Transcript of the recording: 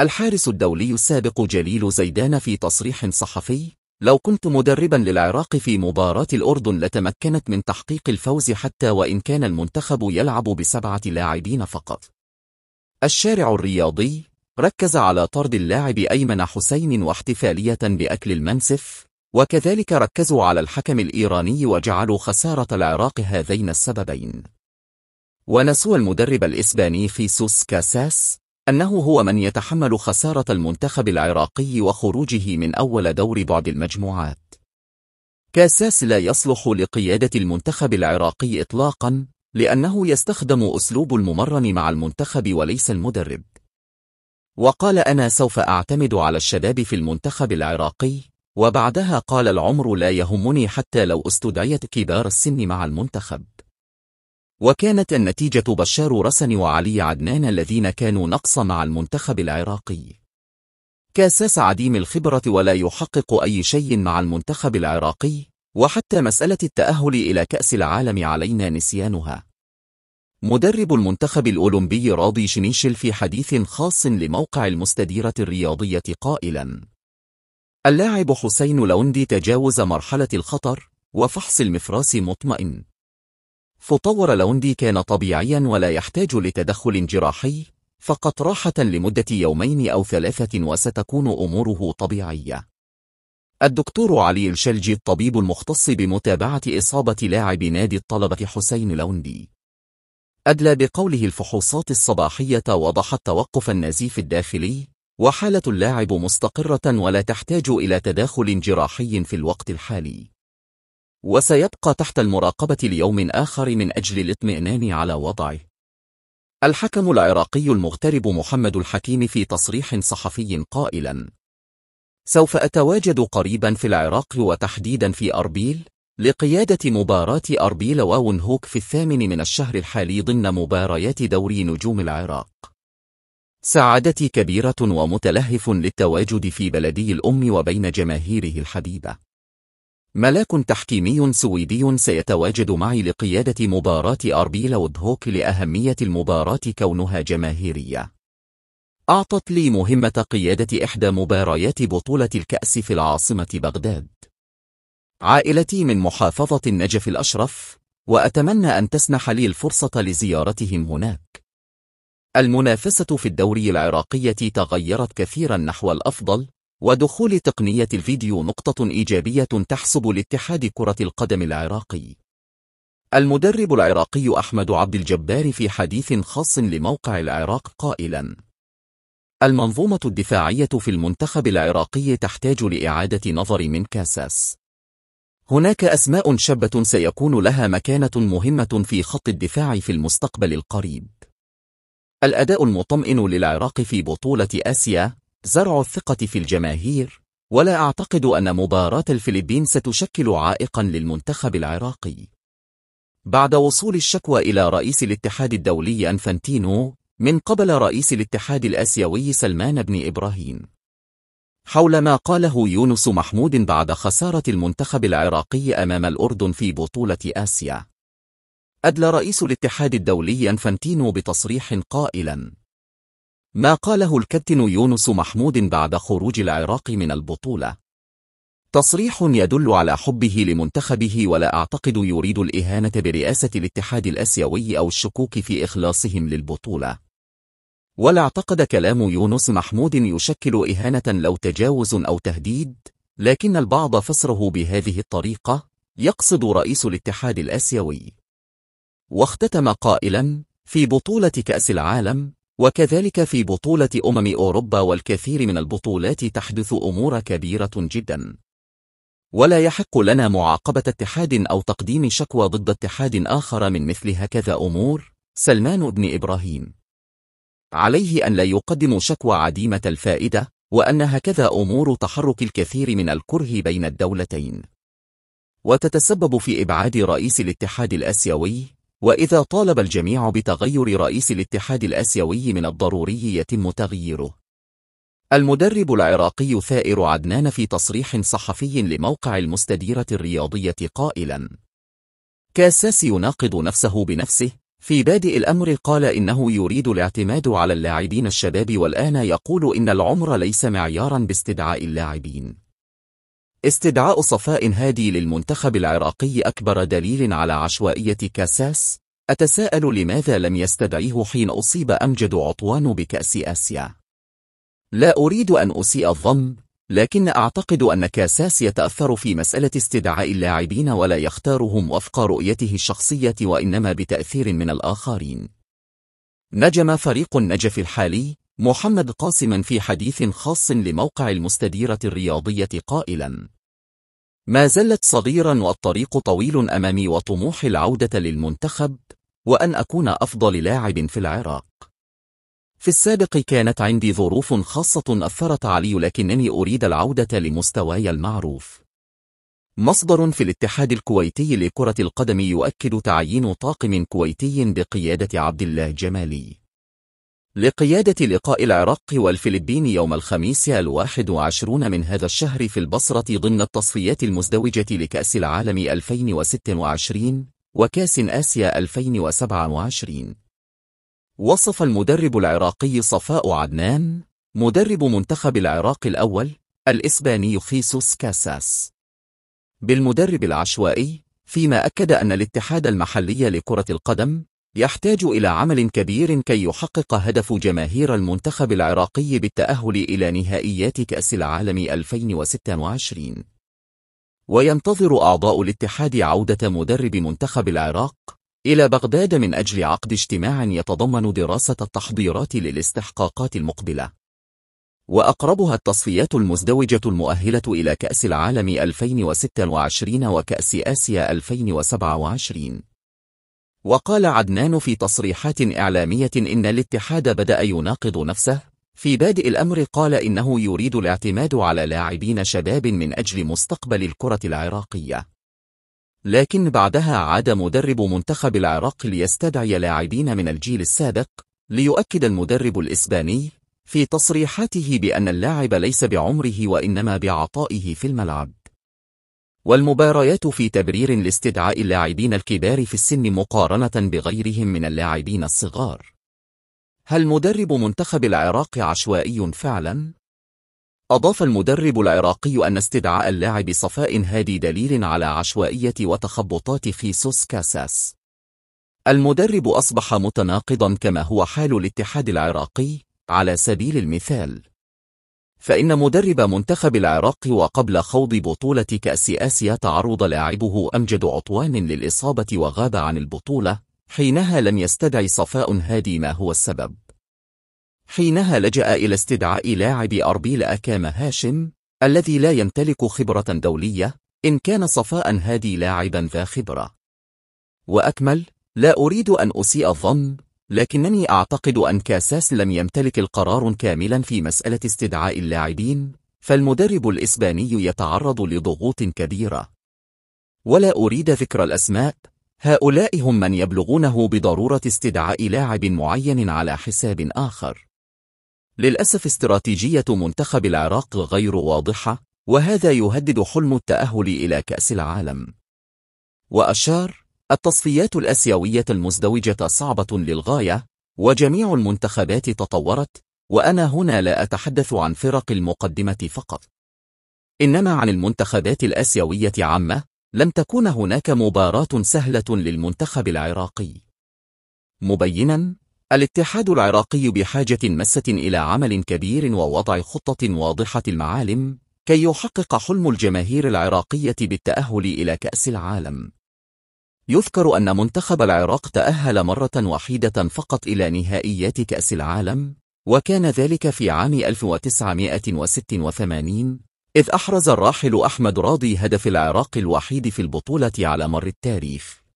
الحارس الدولي السابق جليل زيدان في تصريح صحفي لو كنت مدربا للعراق في مباراة الأردن لتمكنت من تحقيق الفوز حتى وإن كان المنتخب يلعب بسبعة لاعبين فقط الشارع الرياضي ركز على طرد اللاعب أيمن حسين واحتفالية بأكل المنسف وكذلك ركزوا على الحكم الإيراني وجعلوا خسارة العراق هذين السببين ونسوا المدرب الإسباني في سوس كاساس أنه هو من يتحمل خسارة المنتخب العراقي وخروجه من أول دور بعد المجموعات كاساس لا يصلح لقيادة المنتخب العراقي إطلاقا لأنه يستخدم أسلوب الممرن مع المنتخب وليس المدرب وقال أنا سوف أعتمد على الشباب في المنتخب العراقي وبعدها قال العمر لا يهمني حتى لو استدعيت كبار السن مع المنتخب وكانت النتيجة بشار رسن وعلي عدنان الذين كانوا نقصا مع المنتخب العراقي كاساس عديم الخبرة ولا يحقق أي شيء مع المنتخب العراقي وحتى مسألة التأهل إلى كأس العالم علينا نسيانها مدرب المنتخب الأولمبي راضي شنيشل في حديث خاص لموقع المستديرة الرياضية قائلا اللاعب حسين لوندي تجاوز مرحلة الخطر وفحص المفراس مطمئن فطور لوندي كان طبيعيا ولا يحتاج لتدخل جراحي فقط راحة لمدة يومين أو ثلاثة وستكون أموره طبيعية الدكتور علي الشلجي الطبيب المختص بمتابعة إصابة لاعب نادي الطلبة حسين لوندي أدلى بقوله الفحوصات الصباحية وضحت توقف النزيف الداخلي وحالة اللاعب مستقرة ولا تحتاج إلى تداخل جراحي في الوقت الحالي وسيبقى تحت المراقبة ليوم آخر من أجل الاطمئنان على وضعه الحكم العراقي المغترب محمد الحكيم في تصريح صحفي قائلا سوف أتواجد قريبا في العراق وتحديدا في أربيل لقيادة مباراة أربيل وونهوك في الثامن من الشهر الحالي ضمن مباريات دوري نجوم العراق سعادتي كبيرة ومتلهف للتواجد في بلدي الأم وبين جماهيره الحبيبة ملاك تحكيمي سويدي سيتواجد معي لقيادة مباراة أربيل وودهوك لأهمية المباراة كونها جماهيرية. أعطت لي مهمة قيادة إحدى مباريات بطولة الكأس في العاصمة بغداد. عائلتي من محافظة النجف الأشرف، وأتمنى أن تسنح لي الفرصة لزيارتهم هناك. المنافسة في الدوري العراقية تغيرت كثيرا نحو الأفضل، ودخول تقنية الفيديو نقطة إيجابية تحسب لاتحاد كرة القدم العراقي المدرب العراقي أحمد عبد الجبار في حديث خاص لموقع العراق قائلا المنظومة الدفاعية في المنتخب العراقي تحتاج لإعادة نظر من كاساس هناك أسماء شابة سيكون لها مكانة مهمة في خط الدفاع في المستقبل القريب الأداء المطمئن للعراق في بطولة آسيا زرع الثقة في الجماهير ولا أعتقد أن مباراة الفلبين ستشكل عائقا للمنتخب العراقي بعد وصول الشكوى إلى رئيس الاتحاد الدولي أنفانتينو من قبل رئيس الاتحاد الآسيوي سلمان بن إبراهيم حول ما قاله يونس محمود بعد خسارة المنتخب العراقي أمام الأردن في بطولة آسيا أدلى رئيس الاتحاد الدولي أنفانتينو بتصريح قائلاً ما قاله الكابتن يونس محمود بعد خروج العراق من البطولة تصريح يدل على حبه لمنتخبه ولا أعتقد يريد الإهانة برئاسة الاتحاد الأسيوي أو الشكوك في إخلاصهم للبطولة ولا اعتقد كلام يونس محمود يشكل إهانة لو تجاوز أو تهديد لكن البعض فسره بهذه الطريقة يقصد رئيس الاتحاد الآسيوي واختتم قائلا في بطولة كأس العالم وكذلك في بطولة أمم أوروبا والكثير من البطولات تحدث أمور كبيرة جدا ولا يحق لنا معاقبة اتحاد أو تقديم شكوى ضد اتحاد آخر من مثل هكذا أمور سلمان بن إبراهيم عليه أن لا يقدم شكوى عديمة الفائدة وأن هكذا أمور تحرك الكثير من الكره بين الدولتين وتتسبب في إبعاد رئيس الاتحاد الأسيوي وإذا طالب الجميع بتغير رئيس الاتحاد الأسيوي من الضروري يتم تغييره. المدرب العراقي ثائر عدنان في تصريح صحفي لموقع المستديرة الرياضية قائلا كاساس يناقض نفسه بنفسه في بادئ الأمر قال إنه يريد الاعتماد على اللاعبين الشباب والآن يقول إن العمر ليس معيارا باستدعاء اللاعبين استدعاء صفاء هادي للمنتخب العراقي أكبر دليل على عشوائية كاساس أتساءل لماذا لم يستدعيه حين أصيب أمجد عطوان بكأس آسيا لا أريد أن أسيء الظن لكن أعتقد أن كاساس يتأثر في مسألة استدعاء اللاعبين ولا يختارهم وفق رؤيته الشخصية وإنما بتأثير من الآخرين نجم فريق النجف الحالي محمد قاسما في حديث خاص لموقع المستديرة الرياضية قائلا ما زلت صغيرا والطريق طويل أمامي وطموح العودة للمنتخب وأن أكون أفضل لاعب في العراق في السابق كانت عندي ظروف خاصة أثرت علي لكنني أريد العودة لمستواي المعروف مصدر في الاتحاد الكويتي لكرة القدم يؤكد تعيين طاقم كويتي بقيادة عبد الله جمالي لقيادة لقاء العراق والفلبين يوم الخميس الواحد وعشرون من هذا الشهر في البصرة ضمن التصفيات المزدوجة لكأس العالم 2026 وكأس آسيا 2027 وصف المدرب العراقي صفاء عدنان مدرب منتخب العراق الأول الإسباني خيسوس كاساس بالمدرب العشوائي فيما أكد أن الاتحاد المحلي لكرة القدم يحتاج إلى عمل كبير كي يحقق هدف جماهير المنتخب العراقي بالتأهل إلى نهائيات كأس العالم 2026 وينتظر أعضاء الاتحاد عودة مدرب منتخب العراق إلى بغداد من أجل عقد اجتماع يتضمن دراسة التحضيرات للاستحقاقات المقبلة وأقربها التصفيات المزدوجة المؤهلة إلى كأس العالم 2026 وكأس آسيا 2027 وقال عدنان في تصريحات إعلامية إن الاتحاد بدأ يناقض نفسه في بادئ الأمر قال إنه يريد الاعتماد على لاعبين شباب من أجل مستقبل الكرة العراقية لكن بعدها عاد مدرب منتخب العراق ليستدعي لاعبين من الجيل السابق ليؤكد المدرب الإسباني في تصريحاته بأن اللاعب ليس بعمره وإنما بعطائه في الملعب والمباريات في تبرير لاستدعاء اللاعبين الكبار في السن مقارنة بغيرهم من اللاعبين الصغار. هل مدرب منتخب العراق عشوائي فعلا؟ أضاف المدرب العراقي أن استدعاء اللاعب صفاء هادي دليل على عشوائية وتخبطات خيسوس كاساس. المدرب أصبح متناقضا كما هو حال الاتحاد العراقي على سبيل المثال فإن مدرب منتخب العراق وقبل خوض بطولة كأس آسيا تعرض لاعبه أمجد عطوان للإصابة وغاب عن البطولة حينها لم يستدعي صفاء هادي ما هو السبب حينها لجأ إلى استدعاء لاعب أربيل أكام هاشم الذي لا يمتلك خبرة دولية إن كان صفاء هادي لاعبا ذا خبرة وأكمل لا أريد أن أسيء الظن لكنني أعتقد أن كاساس لم يمتلك القرار كاملا في مسألة استدعاء اللاعبين فالمدرب الإسباني يتعرض لضغوط كبيرة ولا أريد ذكر الأسماء هؤلاء هم من يبلغونه بضرورة استدعاء لاعب معين على حساب آخر للأسف استراتيجية منتخب العراق غير واضحة وهذا يهدد حلم التأهل إلى كأس العالم وأشار التصفيات الأسيوية المزدوجة صعبة للغاية وجميع المنتخبات تطورت وأنا هنا لا أتحدث عن فرق المقدمة فقط إنما عن المنتخبات الأسيوية عامة لم تكون هناك مباراة سهلة للمنتخب العراقي مبينا الاتحاد العراقي بحاجة مسة إلى عمل كبير ووضع خطة واضحة المعالم كي يحقق حلم الجماهير العراقية بالتأهل إلى كأس العالم يذكر أن منتخب العراق تأهل مرة وحيدة فقط إلى نهائيات كأس العالم وكان ذلك في عام 1986 إذ أحرز الراحل أحمد راضي هدف العراق الوحيد في البطولة على مر التاريخ